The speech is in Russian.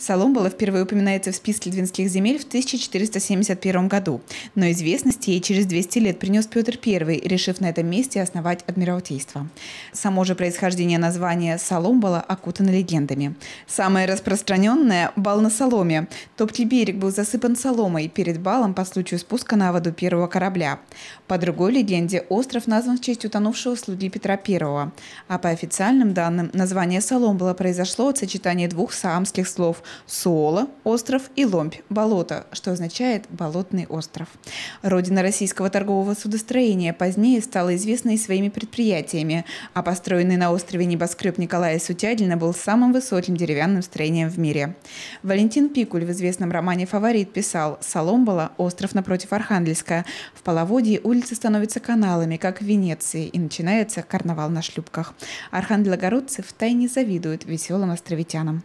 Соломбала впервые упоминается в списке литвинских земель в 1471 году, но известность ей через 200 лет принес Петр I, решив на этом месте основать Адмиралтейство. Само же происхождение названия Соломбала окутано легендами. Самое распространенное – бал на соломе. Топтий берег был засыпан соломой перед балом по случаю спуска на воду первого корабля. По другой легенде, остров назван в честь утонувшего слуги Петра I, а по официальным данным название Соломбала произошло от сочетания двух саамских слов – Суола – остров и Ломбь – болото, что означает «болотный остров». Родина российского торгового судостроения позднее стала известной своими предприятиями, а построенный на острове небоскреб Николая Сутядина был самым высоким деревянным строением в мире. Валентин Пикуль в известном романе «Фаворит» писал «Соломбола – остров напротив Архангельска. В половодье улицы становятся каналами, как в Венеции, и начинается карнавал на шлюпках. Архангелогородцы втайне завидуют веселым островитянам.